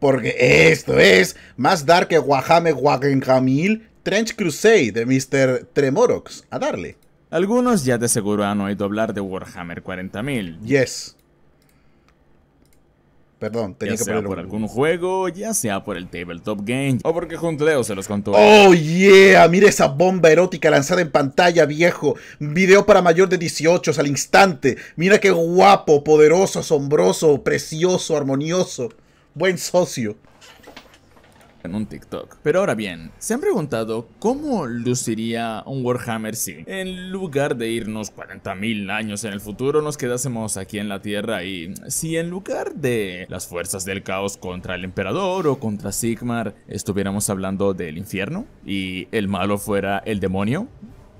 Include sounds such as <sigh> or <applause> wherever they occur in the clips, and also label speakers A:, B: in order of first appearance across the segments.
A: porque esto es más dark que Guajame Wagenhamil Trench Crusade de Mr. Tremorox. A darle.
B: Algunos ya de seguro han oído hablar de Warhammer 40.000.
A: Yes. Perdón, tenía ya que sea por
B: algún juego, ya sea por el tabletop game o porque Juntleo se los contó. ¡Oh,
A: yeah! Mira esa bomba erótica lanzada en pantalla, viejo. Video para mayor de 18 al instante. Mira qué guapo, poderoso, asombroso, precioso, armonioso. Buen socio.
B: En un TikTok. Pero ahora bien, ¿se han preguntado cómo luciría un Warhammer si en lugar de irnos 40.000 años en el futuro nos quedásemos aquí en la Tierra y si en lugar de las fuerzas del caos contra el emperador o contra Sigmar estuviéramos hablando del infierno y el malo fuera el demonio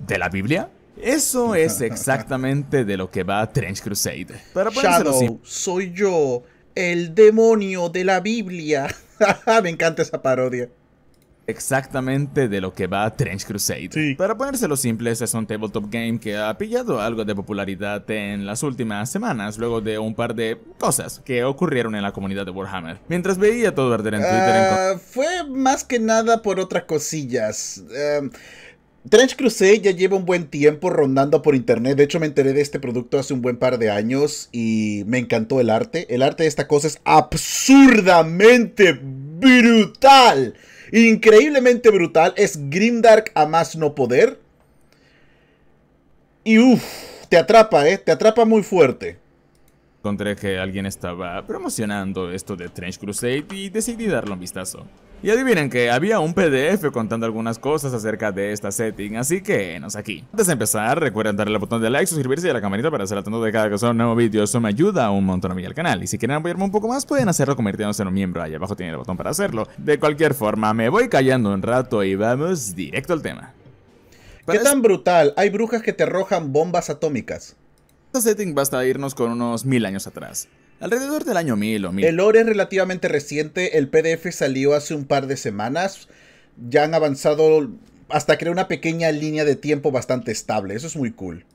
B: de la Biblia? Eso es <laughs> exactamente de lo que va Trench Crusade. Para Shadow,
A: soy yo el demonio de la Biblia. <laughs> Me encanta esa parodia.
B: Exactamente de lo que va Trench Crusade. Sí. Para ponérselo simple, es un tabletop game que ha pillado algo de popularidad en las últimas semanas, luego de un par de cosas que ocurrieron en la comunidad de Warhammer. Mientras veía todo arder en Twitter. Ah,
A: fue más que nada por otras cosillas. Em, Trench Crusade ya lleva un buen tiempo rondando por internet. De hecho, me enteré de este producto hace un buen par de años y me encantó el arte. El arte de esta cosa es absurdamente brutal. Increíblemente brutal. Es Grimdark a más no poder. Y uff, te atrapa, ¿eh? Te atrapa muy fuerte.
B: Encontré que alguien estaba promocionando esto de Trench Crusade y decidí darle un vistazo. Y adivinen que había un PDF contando algunas cosas acerca de esta setting, así que nos aquí. Antes de empezar, recuerden darle al botón de like, suscribirse y a la campanita para ser atento de cada que son un nuevo vídeo, eso me ayuda un montón a mí al canal. Y si quieren apoyarme un poco más, pueden hacerlo convirtiéndose en un miembro, ahí abajo tiene el botón para hacerlo. De cualquier forma, me voy callando un rato y vamos directo al tema.
A: ¿Qué tan brutal? Hay brujas que te arrojan bombas atómicas.
B: Este setting basta irnos con unos mil años atrás. Alrededor del año mil o mil El
A: lore es relativamente reciente, el PDF salió hace un par de semanas. Ya han avanzado hasta crear una pequeña línea de tiempo bastante estable, eso es muy cool.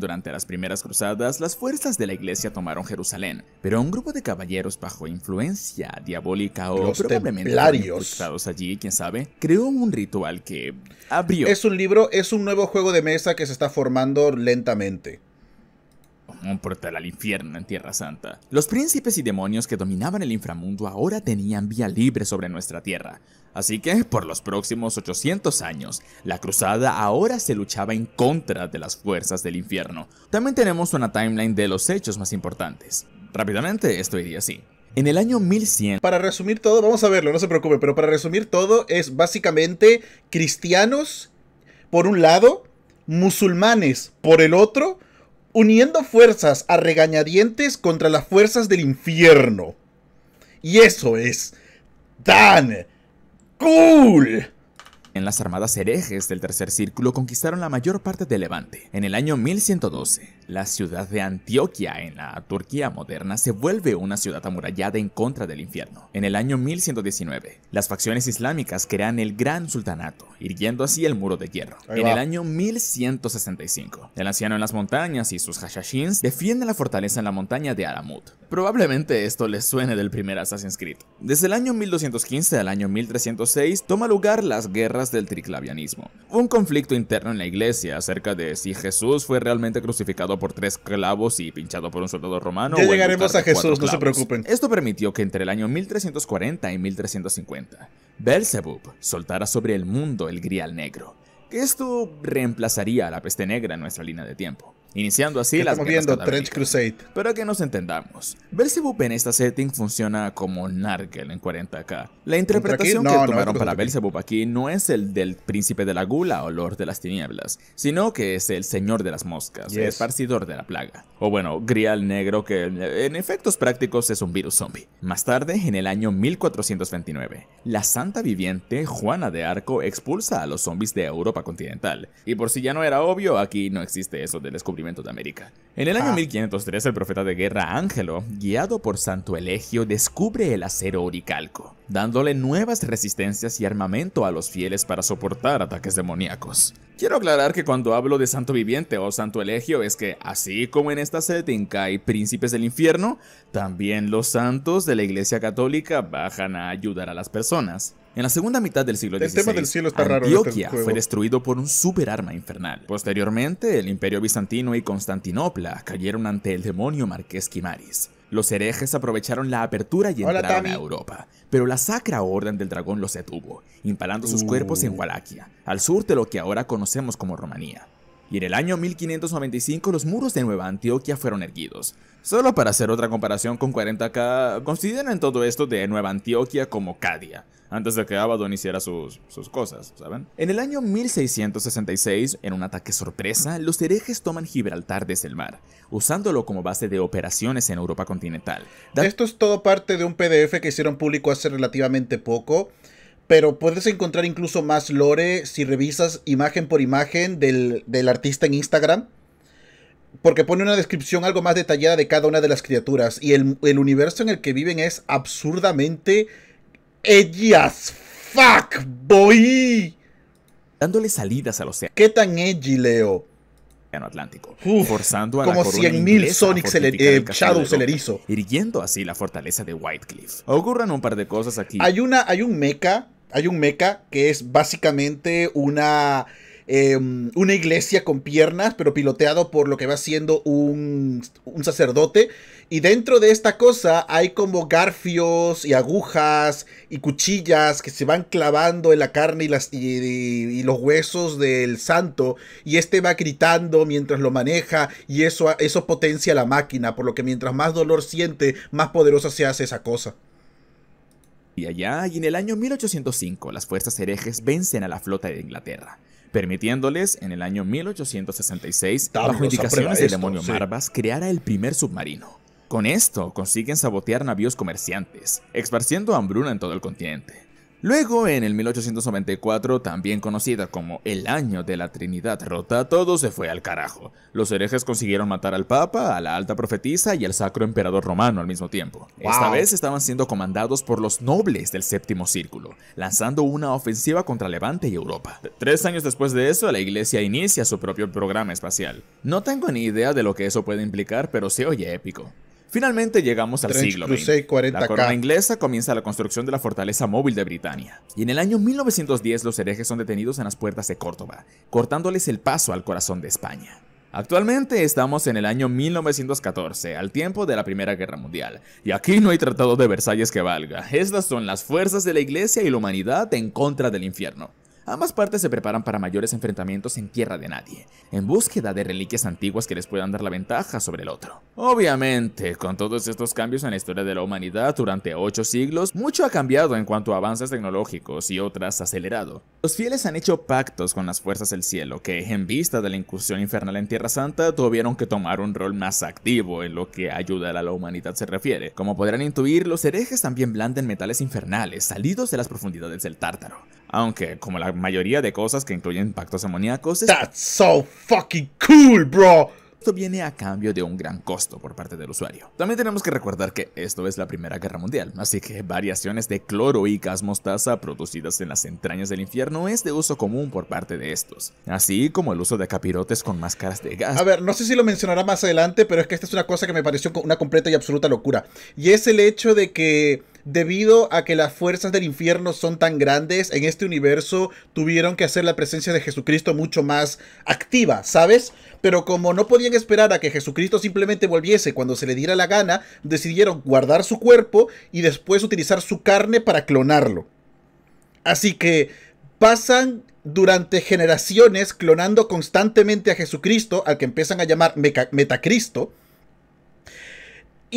B: Durante las primeras cruzadas, las fuerzas de la iglesia tomaron Jerusalén, pero un grupo de caballeros bajo influencia
A: diabólica o Los probablemente allí, quién sabe, creó un ritual que abrió. Es un libro, es un nuevo juego de mesa que se está formando lentamente
B: un portal al infierno en Tierra Santa. Los príncipes y demonios que dominaban el inframundo ahora tenían vía libre sobre nuestra tierra, así que por los próximos 800 años, la cruzada ahora se luchaba en contra de las fuerzas del infierno. También tenemos una timeline de los hechos más importantes. Rápidamente, esto iría así. En el año 1100... Para
A: resumir todo, vamos a verlo, no se preocupe, pero para resumir todo es básicamente cristianos por un lado, musulmanes por el otro, uniendo fuerzas a regañadientes contra las fuerzas del infierno. Y eso es tan cool.
B: En las armadas herejes del Tercer Círculo conquistaron la mayor parte de Levante en el año 1112. La ciudad de Antioquia en la Turquía moderna se vuelve una ciudad amurallada en contra del infierno. En el año 1119, las facciones islámicas crean el Gran Sultanato, irguiendo así el muro de hierro. en el año 1165, el anciano en las montañas y sus hashashins defienden la fortaleza en la montaña de Aramut. Probablemente esto les suene del primer Assassin's Creed. Desde el año 1215 al año 1306 toma lugar las guerras del triclavianismo, un conflicto interno en la iglesia acerca de si Jesús fue realmente crucificado por tres clavos y pinchado por un soldado romano. Ya llegaremos a Jesús, no se preocupen. Esto permitió que entre el año 1340 y 1350, Belzebub soltara sobre el mundo el grial negro. Que esto reemplazaría a la peste negra en nuestra línea de tiempo iniciando así las Estamos viendo Trench Crusade. Pero que nos entendamos, Belzebub en esta setting funciona como Narkel en 40k. La interpretación que tomaron para Belzebub aquí no es el del príncipe de la gula o lord de las tinieblas, sino que es el señor de las moscas, el esparcidor de la plaga. O bueno, Grial Negro que en efectos prácticos es un virus zombie. Más tarde, en el año 1429, la santa viviente Juana de Arco expulsa a los zombies de Europa continental. Y por si ya no era obvio, aquí no existe eso del descubrimiento de América. En el año 1503, ah. el profeta de guerra Ángelo, guiado por Santo Elegio, descubre el acero oricalco, dándole nuevas resistencias y armamento a los fieles para soportar ataques demoníacos. Quiero aclarar que cuando hablo de Santo Viviente o Santo Elegio es que, así como en esta setting hay príncipes del infierno, también los santos de la Iglesia Católica bajan a ayudar a las personas. En la segunda mitad del siglo XVI, fue destruido por un superarma infernal. Posteriormente, el Imperio Bizantino y Constantinopla cayeron ante el demonio Marqués Quimaris. Los herejes aprovecharon la apertura y entraron a Europa, pero la Sacra Orden del Dragón los detuvo, impalando sus cuerpos en uh. Walaquia, al sur de lo que ahora conocemos como Rumanía y en el año 1595 los muros de Nueva Antioquia fueron erguidos. Solo para hacer otra comparación con 40K, consideren todo esto de Nueva Antioquia como Cadia, antes de que Abaddon hiciera sus, cosas, ¿saben? En el año 1666, en un ataque sorpresa, los herejes toman Gibraltar desde el mar, usándolo
A: como base de operaciones en Europa continental. esto es todo parte de un PDF que hicieron público hace relativamente poco pero puedes encontrar incluso más lore si revisas imagen por imagen del, artista en Instagram. Porque pone una descripción algo más detallada de cada una de las criaturas. Y el, universo en el que viven es absurdamente ellas fuck, boy. Dándole
B: salidas al océano. ¿Qué tan edgy, Leo? Atlántico, forzando a como 100.000 Sonic el, eh, Shadow celerizo, así la fortaleza de Whitecliff. Ocurran un par de cosas aquí. Hay
A: una, hay un mecha hay un mecha que es básicamente una, em, una iglesia con piernas, pero piloteado por lo que va siendo un, un sacerdote. Y dentro de esta cosa hay como garfios y agujas y cuchillas que se van clavando en la carne y, las, y, los huesos del santo. Y este va gritando mientras lo maneja y eso, eso potencia la máquina, por lo que mientras más dolor siente, más poderosa se hace esa cosa. Y allá, y en el año 1805, las fuerzas herejes vencen a la flota de Inglaterra,
B: permitiéndoles, en el año 1866, a bajo indicaciones del demonio Marvas, creara el primer submarino. Con esto, consiguen sabotear navíos comerciantes, esparciendo hambruna en todo el continente. Luego, en el 1894, también conocida como el Año de la Trinidad Rota, todo se fue al carajo. Los herejes consiguieron matar al Papa, a la alta profetisa y al sacro emperador romano al mismo tiempo. Esta vez estaban siendo comandados por los nobles del Séptimo Círculo, lanzando una ofensiva contra Levante y Europa. Tres años después de eso, la iglesia inicia su propio programa espacial. No tengo ni idea de lo que eso puede implicar, pero se oye épico. Finalmente llegamos al siglo XX. La corona inglesa comienza la construcción de la fortaleza móvil de Britania. Y en el año 1910 los herejes son detenidos en las puertas de Córdoba, cortándoles el paso al corazón de España. Actualmente estamos en el año 1914, al tiempo de la Primera Guerra Mundial, y aquí no hay tratado de Versalles que valga. Estas son las fuerzas de la Iglesia y la humanidad en contra del infierno ambas partes se preparan para mayores enfrentamientos en tierra de nadie, en búsqueda de reliquias antiguas que les puedan dar la ventaja sobre el otro. Obviamente, con todos estos cambios en la historia de la humanidad durante ocho siglos, mucho ha cambiado en cuanto a avances tecnológicos y otras acelerado. Los fieles han hecho pactos con las fuerzas del cielo que, en vista de la incursión infernal en Tierra Santa, tuvieron que tomar un rol más activo en lo que ayudar a la humanidad se refiere. Como podrán intuir, los herejes también blanden metales infernales salidos de las profundidades del Tártaro. Aunque, como la mayoría de cosas que incluyen pactos amoníacos. That's so fucking cool, bro. Esto viene a cambio de un gran costo por parte del usuario. También tenemos que recordar que esto es la Primera Guerra Mundial, así que variaciones de cloro y gas mostaza producidas en las entrañas del infierno es de uso común por parte de estos, así como el uso de capirotes con máscaras de
A: gas. A ver, no sé si lo mencionará más adelante, pero es que esta es una cosa que me pareció una completa y absoluta locura, y es el hecho de que debido a que las fuerzas del infierno son tan grandes, en este universo tuvieron que hacer la presencia de Jesucristo mucho más activa, ¿sabes? Pero como no podían esperar a que Jesucristo simplemente volviese cuando se le diera la gana, decidieron guardar su cuerpo y después utilizar su carne para clonarlo. Así que pasan durante generaciones clonando constantemente a Jesucristo, al que empiezan a llamar Metacristo,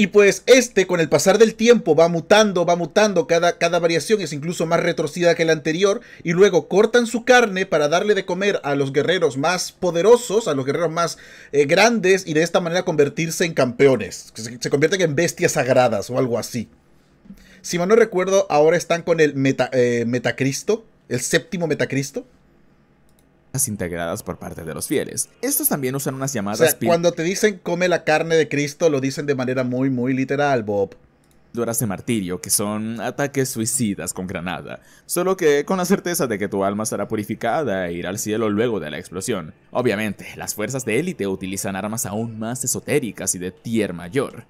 A: y pues este, con el pasar del tiempo, va mutando, va mutando, cada, cada variación es incluso más retorcida que la anterior, y luego cortan su carne para darle de comer a los guerreros más poderosos, a los guerreros más eh, grandes, y de esta manera convertirse en campeones, se, convierten en bestias sagradas o algo así. Si mal no recuerdo, ahora están con el eh, Metacristo, el séptimo Metacristo
B: integradas por parte de los fieles. Estos también usan unas llamadas... O sea, cuando
A: te dicen come la carne de Cristo, lo dicen de manera muy, muy literal, Bob. Duras de martirio, que son ataques
B: suicidas con granada, solo que con la certeza de que tu alma será purificada e irá al cielo luego de la explosión. Obviamente, las fuerzas de élite utilizan armas aún más esotéricas y de tier mayor.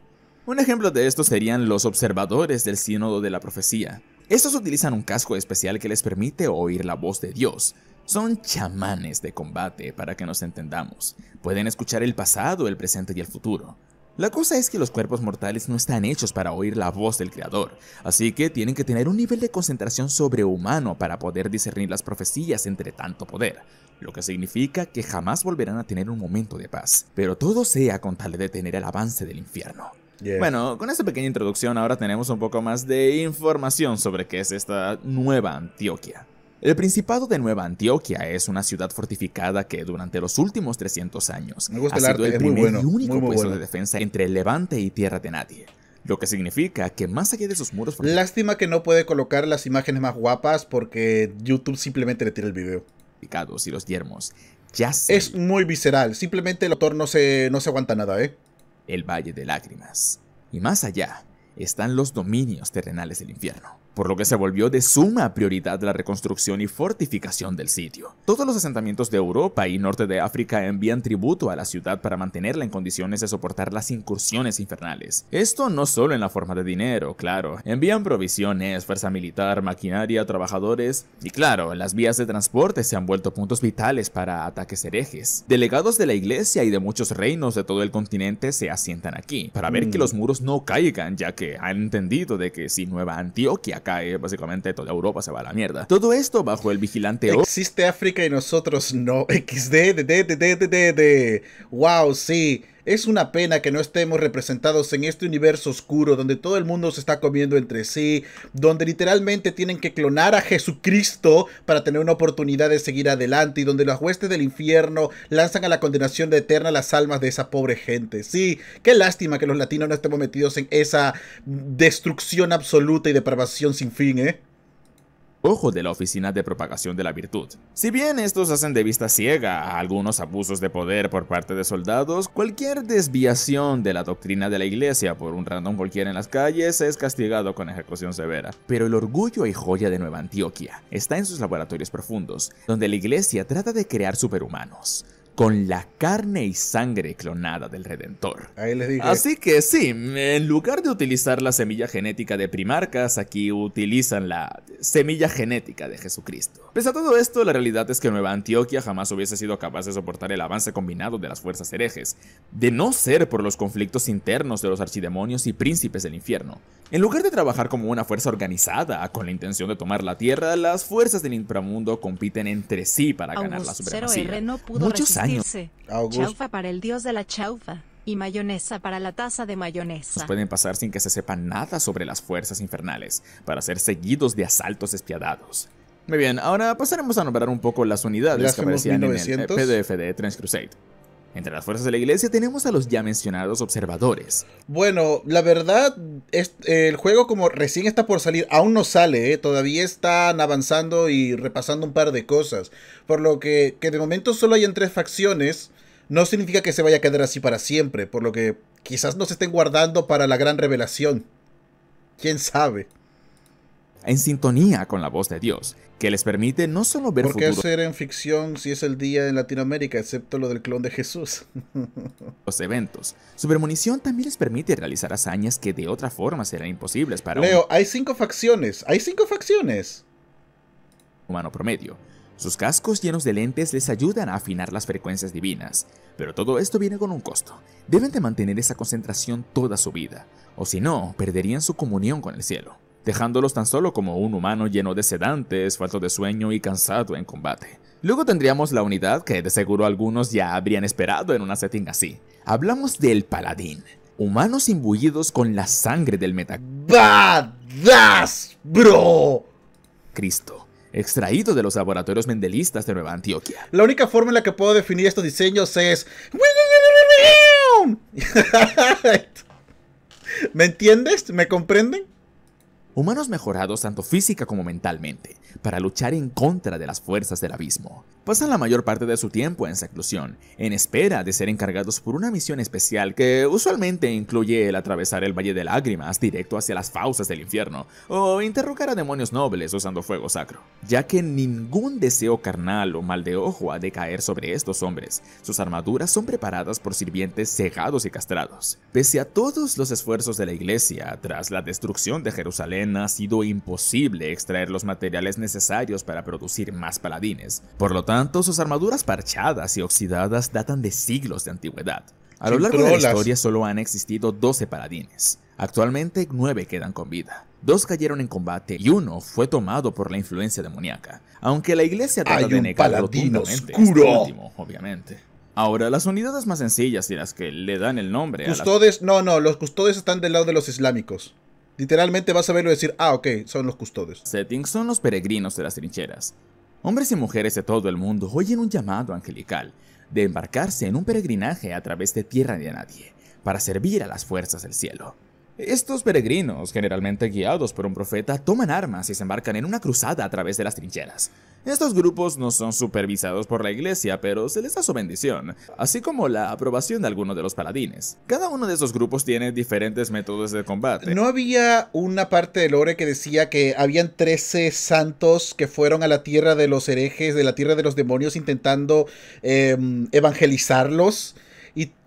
B: Un ejemplo de esto serían los observadores del sínodo de la profecía. Estos utilizan un casco especial que les permite oír la voz de Dios, son chamanes de combate, para que nos entendamos. Pueden escuchar el pasado, el presente y el futuro. La cosa es que los cuerpos mortales no están hechos para oír la voz del Creador, así que tienen que tener un nivel de concentración sobrehumano para poder discernir las profecías entre tanto poder, lo que significa que jamás volverán a tener un momento de paz, pero todo sea con tal de detener el avance del infierno. Bueno, con esta pequeña introducción ahora tenemos un poco más de información sobre qué es esta nueva Antioquia. El Principado de Nueva Antioquia es una ciudad fortificada que durante los últimos 300 años ha sido el, y único puesto de defensa
A: entre Levante y Tierra de Nadie. Lo que significa que más allá de sus muros... Lástima que no puede colocar las imágenes más guapas porque YouTube simplemente le tira el video. Picados y los yermos. Ya Es muy visceral, simplemente el autor no se, no se aguanta nada, ¿eh?
B: El Valle de Lágrimas. Y más allá están los dominios terrenales del infierno por lo que se volvió de suma prioridad la reconstrucción y fortificación del sitio. Todos los asentamientos de Europa y norte de África envían tributo a la ciudad para mantenerla en condiciones de soportar las incursiones infernales. Esto no solo en la forma de dinero, claro, envían provisiones, fuerza militar, maquinaria, trabajadores y claro, las vías de transporte se han vuelto puntos vitales para ataques herejes. Delegados de la iglesia y de muchos reinos de todo el continente se asientan aquí, para ver que mm. los muros no caigan, ya que han entendido de que si Nueva Antioquia eh, básicamente toda Europa se va a la mierda. Todo esto bajo el vigilante O.
A: Existe África y nosotros no. <laughs> XD, de, de, de, de. Wow, sí. Es una pena que no estemos representados en este universo oscuro donde todo el mundo se está comiendo entre sí, donde literalmente tienen que clonar a Jesucristo para tener una oportunidad de seguir adelante y donde los huestes del infierno lanzan a la condenación de eterna las almas de esa pobre gente. Sí, qué lástima que los latinos no estemos metidos en esa destrucción absoluta y depravación sin fin, ¿eh? ojo de
B: la Oficina de Propagación de la Virtud. Si bien estos hacen de vista ciega a algunos abusos de poder por parte de soldados, cualquier desviación de la doctrina de la iglesia por un random cualquiera en las calles es castigado con ejecución severa. Pero el orgullo y joya de Nueva Antioquia está en sus laboratorios profundos, donde la iglesia trata de crear superhumanos con la carne y sangre clonada del Redentor. Así que sí, en lugar de utilizar la semilla genética de primarcas, aquí utilizan la semilla genética de Jesucristo. Pese a todo esto, la realidad es que Nueva Antioquia jamás hubiese sido capaz de soportar el avance combinado de las fuerzas herejes, de no ser por los conflictos internos de los archidemonios y príncipes del infierno. En lugar de trabajar como una fuerza organizada con la intención de tomar la tierra, las fuerzas del inframundo compiten entre sí para ganar la supremacía. No Chaufa para el dios de la chaufa y mayonesa para la taza de mayonesa. Nos pueden pasar sin que se sepa nada sobre las fuerzas infernales, para ser seguidos de asaltos despiadados. Muy bien, ahora pasaremos a nombrar un poco las unidades que aparecían en el PDF de Trans Crusade. Entre las fuerzas de la iglesia tenemos a los ya mencionados observadores.
A: Bueno, la verdad, es, el juego como recién está por salir, aún no sale, ¿eh? todavía están avanzando y repasando un par de cosas. Por lo que, que de momento solo hayan tres facciones, no significa que se vaya a quedar así para siempre, por lo que quizás nos estén guardando para la gran revelación. ¿Quién sabe?
B: en sintonía con la voz de Dios, que les permite no solo ver ¿Por qué hacer
A: en ficción si es el día en Latinoamérica, excepto lo del clon de Jesús? <laughs>
B: los eventos. Su premonición también les permite realizar hazañas que de otra forma serán imposibles para Leo,
A: hay cinco facciones, hay cinco facciones.
B: Humano promedio. Sus cascos llenos de lentes les ayudan a afinar las frecuencias divinas, pero todo esto viene con un costo. Deben de mantener esa concentración toda su vida, o si no, perderían su comunión con el cielo dejándolos tan solo como un humano lleno de sedantes, falto de sueño y cansado en combate. Luego tendríamos la unidad que de seguro algunos ya habrían esperado en una setting así. Hablamos del paladín, humanos imbuidos con la sangre del meta. ¡Badass, bro! Cristo, extraído de los laboratorios mendelistas de Nueva Antioquia. La única
A: forma en la que puedo definir estos diseños es... <laughs> ¿Me entiendes? ¿Me comprenden? humanos mejorados tanto
B: física como mentalmente, para luchar en contra de las fuerzas del abismo. Pasan la mayor parte de su tiempo en seclusión, en espera de ser encargados por una misión especial que usualmente incluye el atravesar el Valle de Lágrimas directo hacia las fauces del infierno, o interrogar a demonios nobles usando fuego sacro, ya que ningún deseo carnal o mal de ojo ha de caer sobre estos hombres. Sus armaduras son preparadas por sirvientes cegados y castrados. Pese a todos los esfuerzos de la iglesia, tras la destrucción de Jerusalén, ha sido imposible extraer los materiales necesarios para producir más paladines, por lo tanto sus armaduras parchadas y oxidadas datan de siglos de antigüedad. A lo largo de la historia solo han existido 12 paladines. Actualmente 9 quedan con vida. Dos cayeron en combate y uno fue tomado por la influencia demoníaca, aunque la iglesia trata de negar este oscuro. obviamente. Ahora, las unidades más sencillas y las que le dan el nombre custodes,
A: a No, no, los custodes están del lado de los islámicos. Literalmente vas a verlo y decir, ah, ok, son los custodios. Settings son los peregrinos de las trincheras. Hombres y mujeres de todo el mundo oyen un llamado
B: angelical de embarcarse en un peregrinaje a través de tierra de nadie para servir a las fuerzas del cielo. Estos peregrinos, generalmente guiados por un profeta, toman armas y se embarcan en una cruzada a través de las trincheras. Estos grupos no son supervisados por la iglesia, pero se les da su bendición, así como la aprobación de algunos de los paladines. Cada uno de esos grupos tiene diferentes métodos de combate.
A: No había una parte del lore que decía que habían 13 santos que fueron a la tierra de los herejes, de la tierra de los demonios, intentando em, evangelizarlos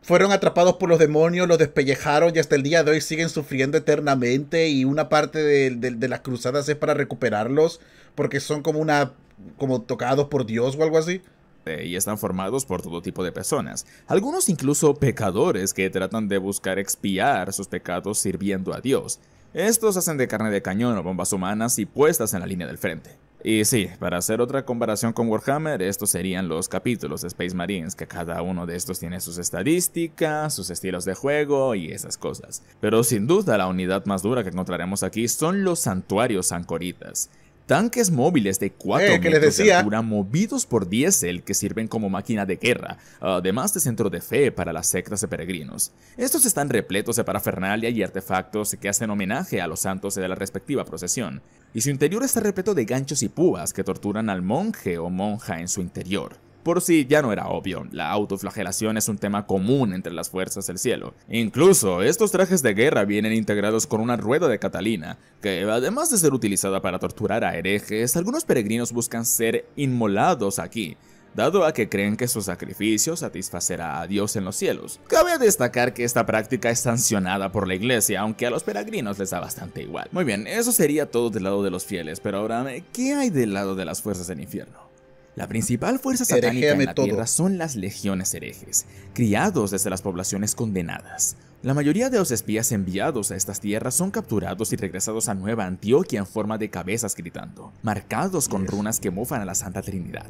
A: fueron atrapados por los demonios, los despellejaron y hasta el día de hoy siguen sufriendo eternamente y una parte de, las cruzadas es para recuperarlos porque son como una como tocados por Dios o algo así eh,
B: y están formados por todo tipo de personas, algunos incluso pecadores que tratan de buscar expiar sus pecados sirviendo a Dios. Estos hacen de carne de cañón o bombas humanas y puestas en la línea del frente. Y sí, para hacer otra comparación con Warhammer, estos serían los capítulos de Space Marines, que cada uno de estos tiene sus estadísticas, sus estilos de juego y esas cosas. Pero sin duda la unidad más dura que encontraremos aquí son los santuarios ancoritas tanques móviles de 4 eh, metros de altura movidos por diésel que sirven como máquina de guerra, además de centro de fe para las sectas de peregrinos. Estos están repletos de parafernalia y artefactos que hacen homenaje a los santos de la respectiva procesión, y su interior está repleto de ganchos y púas que torturan al monje o monja en su interior. Por si ya no era obvio, la autoflagelación es un tema común entre las fuerzas del cielo. Incluso, estos trajes de guerra vienen integrados con una rueda de Catalina, que además de ser utilizada para torturar a herejes, algunos peregrinos buscan ser inmolados aquí, dado a que creen que su sacrificio satisfacerá a Dios en los cielos. Cabe destacar que esta práctica es sancionada por la iglesia, aunque a los peregrinos les da bastante igual. Muy bien, eso sería todo del lado de los fieles, pero ahora, ¿qué hay del lado de las fuerzas del infierno? La principal fuerza satánica en la Tierra son las legiones herejes, criados desde las poblaciones condenadas. La mayoría de los espías enviados a estas tierras son capturados y regresados a Nueva Antioquia en forma de cabezas gritando, marcados con runas que mofan a la Santa Trinidad.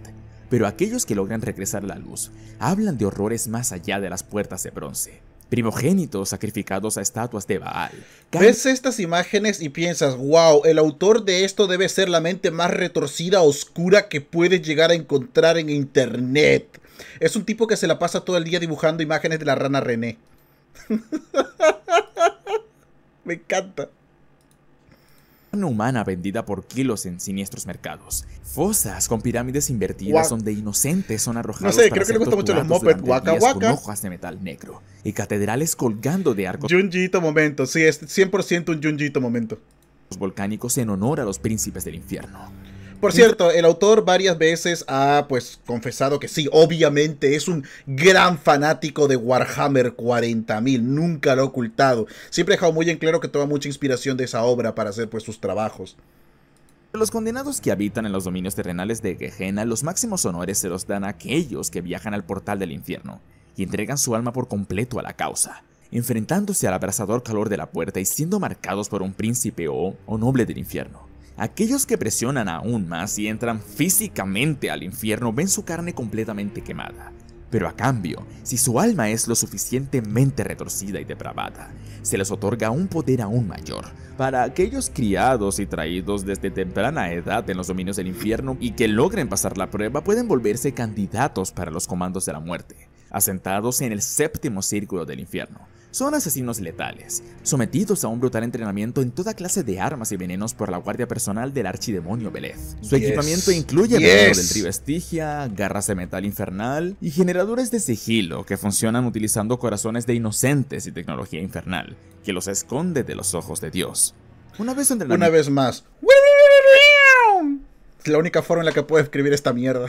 B: Pero aquellos que logran regresar a la luz hablan de horrores más allá de las puertas de bronce primogénitos sacrificados a estatuas de Baal.
A: Ves estas imágenes y piensas, wow, el autor de esto debe ser la mente más retorcida, oscura que puedes llegar a encontrar en internet. Es un tipo que se la pasa todo el día dibujando imágenes de la rana René. <laughs> Me encanta
B: carne humana vendida por kilos en siniestros mercados. Fosas con pirámides invertidas donde inocentes son arrojados. No sé, creo que le mucho los Waka Waka. Con hojas de metal negro
A: y catedrales colgando de arcos. Junjito momento, sí, es 100% un Junjito momento. Volcánicos en honor a los príncipes del infierno. Por cierto, el autor varias veces ha pues confesado que sí, obviamente es un gran fanático de Warhammer 40.000, nunca lo ha ocultado. Siempre ha dejado muy en claro que toma mucha inspiración de esa obra para hacer pues sus trabajos. Los condenados
B: que habitan en los dominios terrenales de Gehenna, los máximos honores se los dan a aquellos que viajan al portal del infierno y entregan su alma por completo a la causa, enfrentándose al abrasador calor de la puerta y siendo marcados por un príncipe o, o noble del infierno. Aquellos que presionan aún más y entran físicamente al infierno ven su carne completamente quemada. Pero a cambio, si su alma es lo suficientemente retorcida y depravada, se les otorga un poder aún mayor. Para aquellos criados y traídos desde temprana edad en los dominios del infierno y que logren pasar la prueba, pueden volverse candidatos para los comandos de la muerte, asentados en el séptimo círculo del infierno, son asesinos letales, sometidos a un brutal entrenamiento en toda clase de armas y venenos por la guardia personal del archidemonio Belez. Su equipamiento incluye el Estigia, garras de metal infernal y generadores de sigilo que funcionan utilizando corazones de inocentes y tecnología infernal, que los esconde de los ojos de Dios.
A: Una vez Una más. La única forma en la que puedo escribir esta mierda.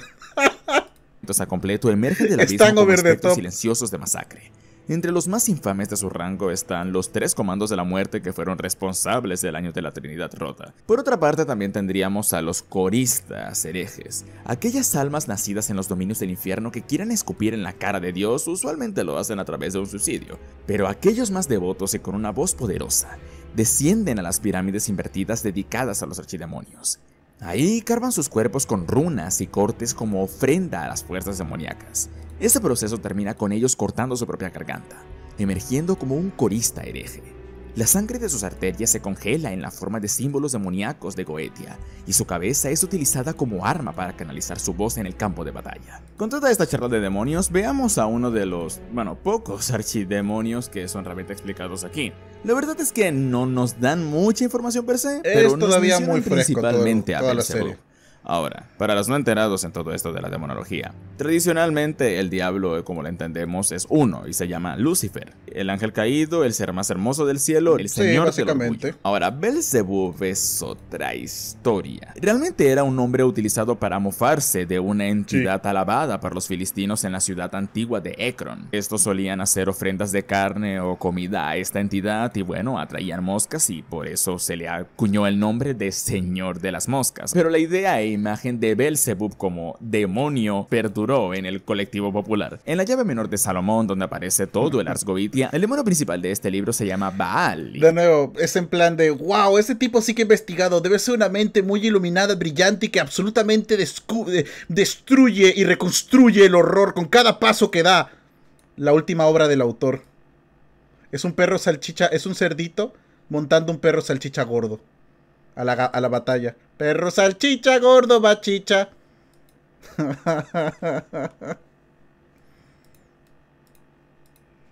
B: Entonces a completo emerge del <laughs> con silenciosos de masacre entre los más infames de su rango están los tres comandos de la muerte que fueron responsables del año de la Trinidad Rota. Por otra parte también tendríamos a los coristas herejes, aquellas almas nacidas en los dominios del infierno que quieran escupir en la cara de Dios usualmente lo hacen a través de un suicidio, pero aquellos más devotos y con una voz poderosa descienden a las pirámides invertidas dedicadas a los archidemonios. Ahí carvan sus cuerpos con runas y cortes como ofrenda a las fuerzas demoníacas. Este proceso termina con ellos cortando su propia garganta, emergiendo como un corista hereje. La sangre de sus arterias se congela en la forma de símbolos demoníacos de Goetia, y su cabeza es utilizada como arma para canalizar su voz en el campo de batalla. Con toda esta charla de demonios, veamos a uno de los, bueno, pocos archidemonios que son realmente explicados aquí. La verdad es que no nos dan mucha información per se, pero nos todavía muy principalmente a la serie. Ahora, para los no enterados en todo esto de la demonología, tradicionalmente el diablo, como lo entendemos, es uno y se llama Lucifer, el ángel caído, el ser más hermoso del cielo, el señor básicamente. Ahora, Belzebub es otra historia. Realmente era un nombre utilizado para mofarse de una entidad alabada por los filistinos en la ciudad antigua de Ekron. Estos solían hacer ofrendas de carne o comida a esta entidad y bueno, atraían moscas y por eso se le acuñó el nombre de Señor de las Moscas. Pero la idea es imagen de Belzebub como demonio perduró en el colectivo popular. En la llave menor de Salomón, donde aparece todo el Arsgovitia, el demonio principal de este libro
A: se llama Baal. De nuevo, es en plan de, wow, ese tipo sí que ha investigado, debe ser una mente muy iluminada, brillante y que absolutamente destruye y reconstruye el horror con cada paso que da. La última obra del autor. Es un perro salchicha, es un cerdito montando un perro salchicha gordo a la, batalla. Perro salchicha, gordo bachicha.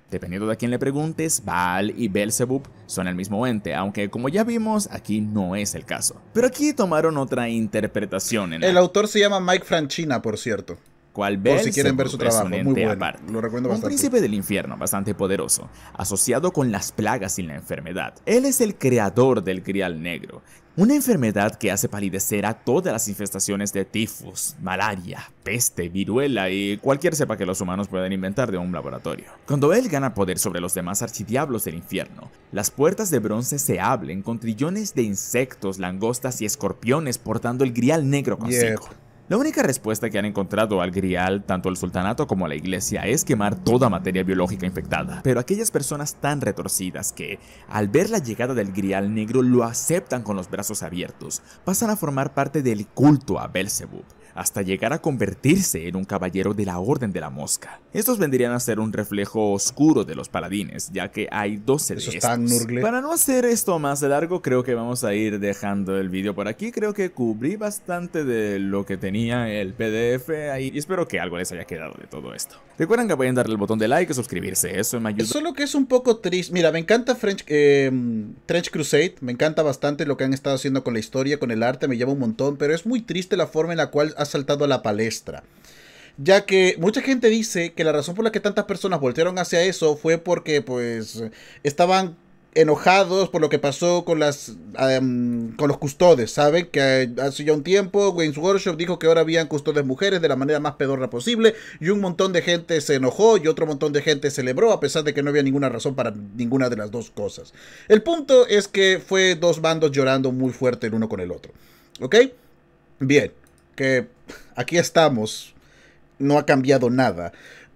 A: Dependiendo de a quién le preguntes, Baal
B: y Belzebub son el mismo ente, aunque como ya vimos, aquí no es el caso. Pero aquí tomaron otra interpretación. En el
A: autor se llama Mike Franchina, por cierto cual si quieren ver su muy Lo Un príncipe
B: del infierno bastante poderoso, asociado con las plagas y la enfermedad. Él es el creador del Grial Negro, una enfermedad que hace palidecer a todas las infestaciones de tifus, malaria, peste, viruela y cualquier cepa que los humanos puedan inventar de un laboratorio. Cuando él gana poder sobre los demás archidiablos del infierno, las puertas de bronce se abren con trillones de insectos, langostas y escorpiones portando el grial negro consigo. La única respuesta que han encontrado al grial, tanto el sultanato como la iglesia, es quemar toda materia biológica infectada. Pero aquellas personas tan retorcidas que, al ver la llegada del grial negro, lo aceptan con los brazos abiertos, pasan a formar parte del culto a Belzebub hasta llegar a convertirse en un caballero de la Orden de la Mosca. Estos vendrían a ser un reflejo oscuro de los paladines, ya que hay 12 de
A: estos.
B: Para no hacer esto más largo, creo que vamos a ir dejando el vídeo por aquí. Creo que cubrí bastante de lo que tenía el PDF ahí y espero que algo les haya quedado de todo esto. Recuerden que pueden darle el botón de like y suscribirse, eso me ayuda.
A: Solo que es un poco triste. Mira, me encanta French, eh, Crusade, me encanta bastante lo que han estado haciendo con la historia, con el arte, me llama un montón, pero es muy triste la forma en la cual ha saltado a la palestra ya que mucha gente dice que la razón por la que tantas personas voltearon hacia eso fue porque pues estaban enojados por lo que pasó con las con los custodes, ¿saben? Que eh, hace ya un tiempo Wayne's Workshop dijo que ahora habían custodes mujeres de la manera más pedorra posible y un montón de gente se enojó y otro montón de gente celebró a pesar de que no había ninguna razón para ninguna de las dos cosas. El punto es que fue dos bandos llorando muy fuerte el uno con el otro. ¿Ok? Bien, que aquí estamos. No ha cambiado nada.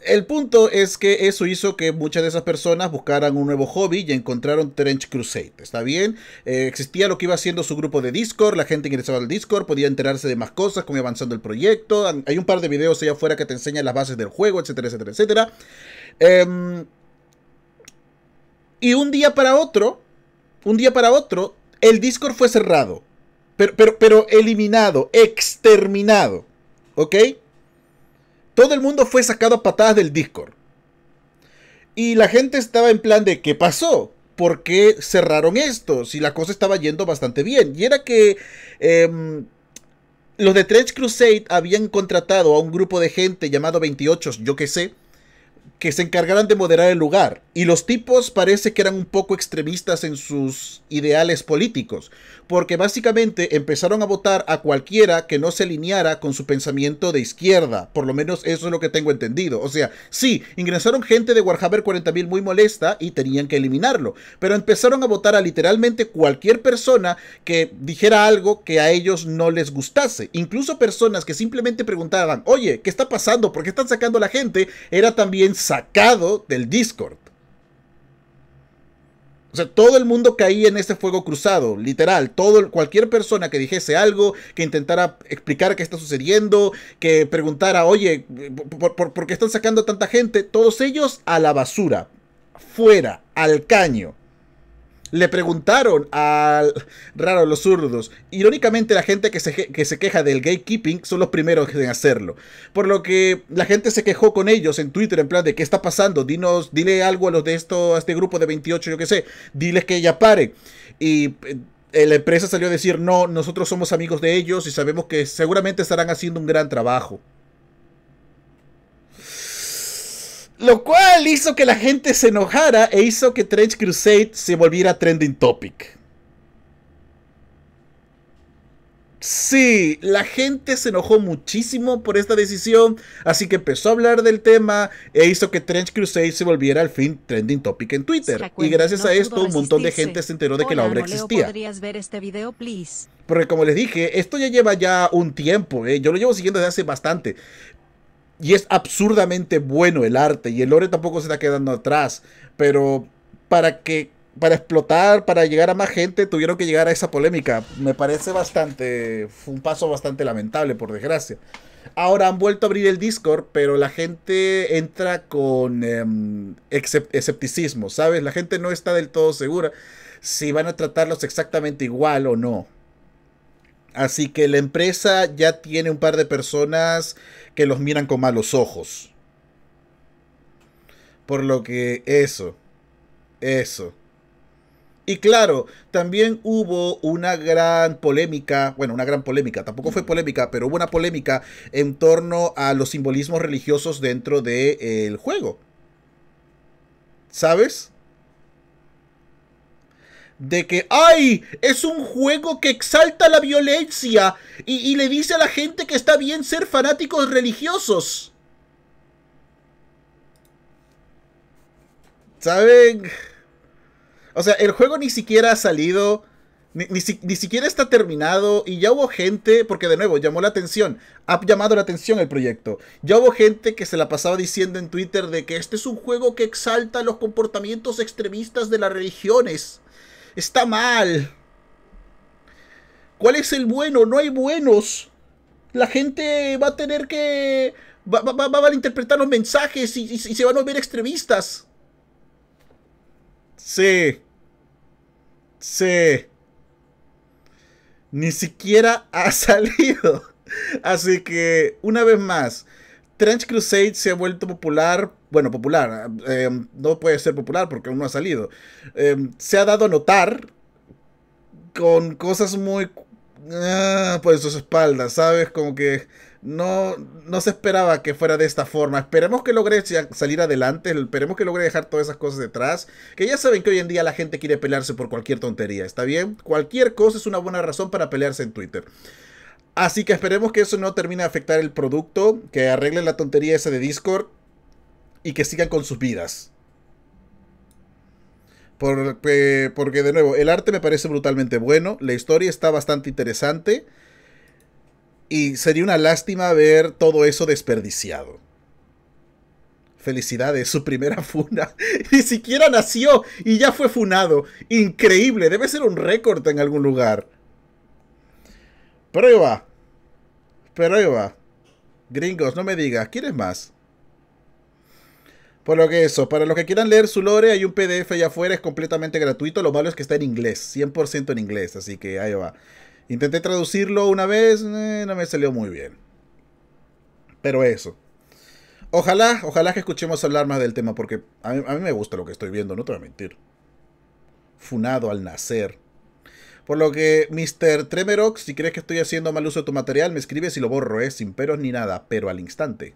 A: El punto es que eso hizo que muchas de esas personas buscaran un nuevo hobby y encontraron Trench Crusade. ¿Está bien? Eh, existía lo que iba haciendo su grupo de Discord, la gente ingresaba al Discord, podía enterarse de más cosas, cómo iba avanzando el proyecto. Hay un par de videos allá afuera que te enseñan las bases del juego, etcétera, etcétera, etcétera. Em, y un día para otro, un día para otro, el Discord fue cerrado. Pero, pero, pero eliminado, exterminado. ¿Ok? todo el mundo fue sacado a patadas del Discord. Y la gente estaba en plan de, ¿qué pasó? ¿Por qué cerraron esto? Si la cosa estaba yendo bastante bien. Y era que em, los de Trench Crusade habían contratado a un grupo de gente llamado 28, yo que sé, que se encargaran de moderar el lugar. Y los tipos parece que eran un poco extremistas en sus ideales políticos, porque básicamente empezaron a votar a cualquiera que no se alineara con su pensamiento de izquierda. Por lo menos eso es lo que tengo entendido. O sea, sí, ingresaron gente de Warhammer 40.000 muy molesta y tenían que eliminarlo, pero empezaron a votar a literalmente cualquier persona que dijera algo que a ellos no les gustase. Incluso personas que simplemente preguntaban, oye, ¿qué está pasando? ¿Por qué están sacando a la gente? Era también sacado del Discord. O sea, todo el mundo caía en ese fuego cruzado, literal. Todo, cualquier persona que dijese algo, que intentara explicar qué está sucediendo, que preguntara, oye, ¿por, qué están sacando tanta gente? Todos ellos a la basura, fuera, al caño le preguntaron al raro los zurdos. Irónicamente la gente que se, queja del gatekeeping son los primeros en hacerlo. Por lo que la gente se quejó con ellos en Twitter en plan de qué está pasando, dinos, dile algo a los de esto, a este grupo de 28, yo qué sé, diles que ya pare Y eh, la empresa salió a decir, no, nosotros somos amigos de ellos y sabemos que seguramente estarán haciendo un gran trabajo. Lo cual hizo que la gente se enojara e hizo que Trench Crusade se volviera trending topic. Sí, la gente se enojó muchísimo por esta decisión, así que empezó a hablar del tema e hizo que Trench Crusade se volviera al fin trending topic en Twitter. Y gracias a esto un montón de gente se enteró de que la obra existía.
B: ver este video, please?
A: Porque como les dije, esto ya lleva ya un tiempo, eh. yo lo llevo siguiendo desde hace bastante, y es absurdamente bueno el arte y el lore tampoco se está quedando atrás, pero para que para explotar, para llegar a más gente, tuvieron que llegar a esa polémica. Me parece bastante un paso bastante lamentable por desgracia. Ahora han vuelto a abrir el Discord, pero la gente entra con em, escepticismo, ¿sabes? La gente no está del todo segura si van a tratarlos exactamente igual o no. Así que la empresa ya tiene un par de personas que los miran con malos ojos. Por lo que eso, eso. Y claro, también hubo una gran polémica, bueno, una gran polémica, tampoco fue polémica, pero hubo una polémica en torno a los simbolismos religiosos dentro del de, juego. ¿Sabes? de que, ay, es un juego que exalta la violencia y, le dice a la gente que está bien ser fanáticos religiosos. ¿Saben? O sea, el juego ni siquiera ha salido, ni, ni siquiera está terminado y ya hubo gente, porque de nuevo llamó la atención, ha llamado la atención el proyecto. Ya hubo gente que se la pasaba diciendo en Twitter de que este es un juego que exalta los comportamientos extremistas de las religiones. Está mal. ¿Cuál es el bueno? No hay buenos. La gente va a tener que... Va, a interpretar los mensajes y, se van a ver extremistas. Sí. Sí. Ni siquiera ha <laughs> salido. Así que, una vez más, Trench Crusade se ha vuelto popular bueno, popular, eh, no puede ser popular porque aún no ha salido, eh, se ha dado a notar con cosas muy ah, por sus espaldas, ¿sabes? Como que no, no se esperaba que fuera de esta forma. Esperemos que logre salir adelante, esperemos que logre dejar todas esas cosas detrás. Que ya saben que hoy en día la gente quiere pelearse por cualquier tontería, ¿está bien? Cualquier cosa es una buena razón para pelearse en Twitter. Así que esperemos que eso no termine de afectar el producto, que arregle la tontería esa de Discord y que sigan con sus vidas. Eh, porque, de nuevo, el arte me parece brutalmente bueno, la historia está bastante interesante y sería una lástima ver todo eso desperdiciado. Felicidades, su primera <laughs> funa. Ni siquiera nació y ya fue funado. Increíble, debe ser un récord en algún lugar. Prueba. Prueba. Gringos, no me digas, ¿quieres más? Por lo que eso, para los que quieran leer su lore, hay un PDF allá afuera, es completamente gratuito. Lo malo es que está en inglés, 100% en inglés, así que ahí va. Intenté traducirlo una vez, eh, no me salió muy bien. Pero eso. Ojalá, ojalá que escuchemos hablar más del tema, porque a mí, me gusta lo que estoy viendo, no te voy a mentir. Funado al nacer. Por lo que, Mr. Tremerox, si crees que estoy haciendo mal uso de tu material, me escribes y lo borro, ¿eh? Sin peros ni nada, pero al instante.